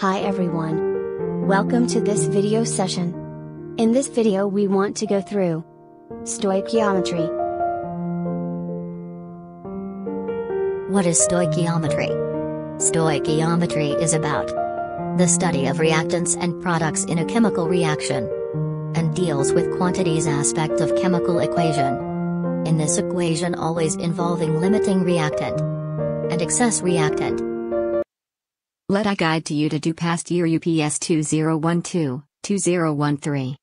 Hi everyone. Welcome to this video session. In this video we want to go through Stoichiometry. What is stoichiometry? Stoichiometry is about the study of reactants and products in a chemical reaction and deals with quantities aspect of chemical equation. In this equation always involving limiting reactant and excess reactant. Let I guide to you to do past year UPS 2012-2013.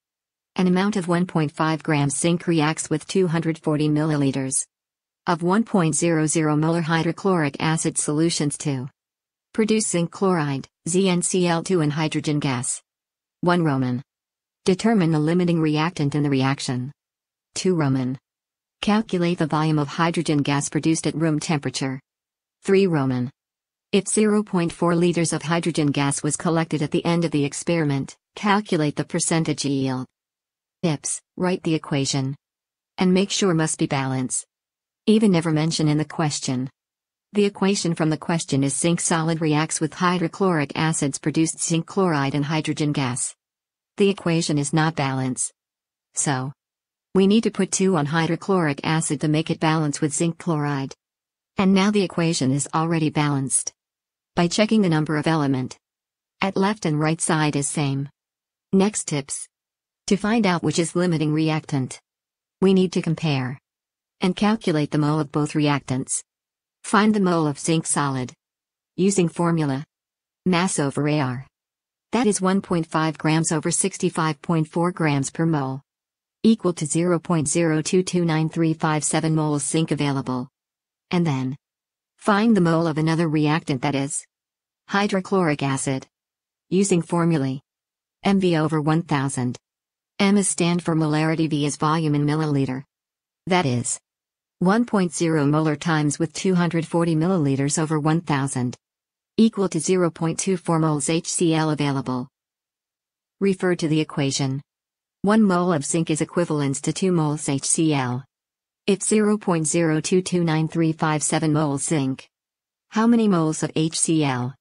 An amount of 1.5 grams zinc reacts with 240 milliliters of 1.00 molar hydrochloric acid solutions to produce zinc chloride, ZnCl2 and hydrogen gas. 1 Roman. Determine the limiting reactant in the reaction. 2 Roman. Calculate the volume of hydrogen gas produced at room temperature. 3 Roman. If 0.4 liters of hydrogen gas was collected at the end of the experiment, calculate the percentage yield. Tips, write the equation. And make sure must be balance. Even never mention in the question. The equation from the question is zinc solid reacts with hydrochloric acids produced zinc chloride and hydrogen gas. The equation is not balance. So, we need to put 2 on hydrochloric acid to make it balance with zinc chloride. And now the equation is already balanced by checking the number of element. At left and right side is same. Next tips. To find out which is limiting reactant. We need to compare. And calculate the mole of both reactants. Find the mole of zinc solid. Using formula. Mass over AR. That is 1.5 grams over 65.4 grams per mole. Equal to 0.0229357 moles zinc available. And then, Find the mole of another reactant that is hydrochloric acid. Using formulae MV over 1000. M is stand for molarity, V is volume in milliliter. That is 1.0 molar times with 240 milliliters over 1000 equal to 0.24 moles HCl available. Refer to the equation. 1 mole of zinc is equivalent to 2 moles HCl. If 0.0229357 moles zinc, how many moles of HCl?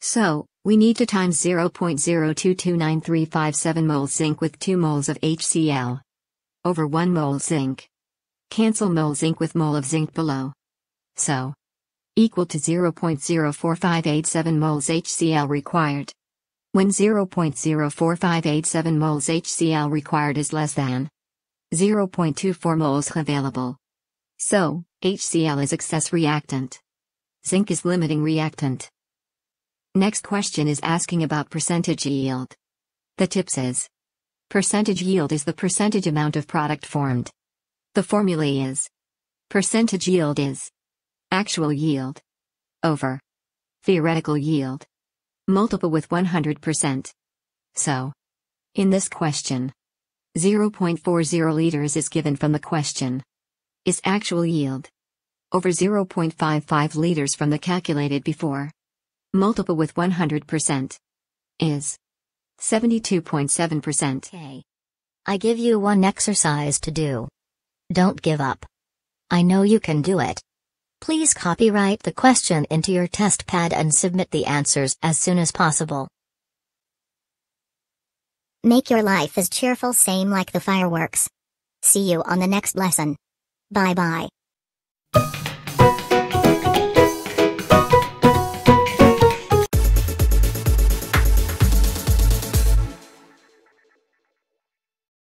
So, we need to times 0.0229357 moles zinc with 2 moles of HCl over 1 mole zinc. Cancel mole zinc with mole of zinc below. So, equal to 0.04587 moles HCl required. When 0.04587 moles HCl required is less than 0.24 moles available. So, HCl is excess reactant. Zinc is limiting reactant. Next question is asking about percentage yield. The tip says percentage yield is the percentage amount of product formed. The formula is percentage yield is actual yield over theoretical yield multiple with 100%. So, in this question, 0.40 liters is given from the question. Is actual yield over 0.55 liters from the calculated before? Multiple with 100% is 72.7%. Okay. I give you one exercise to do. Don't give up. I know you can do it. Please copyright the question into your test pad and submit the answers as soon as possible. Make your life as cheerful same like the fireworks. See you on the next lesson. Bye bye.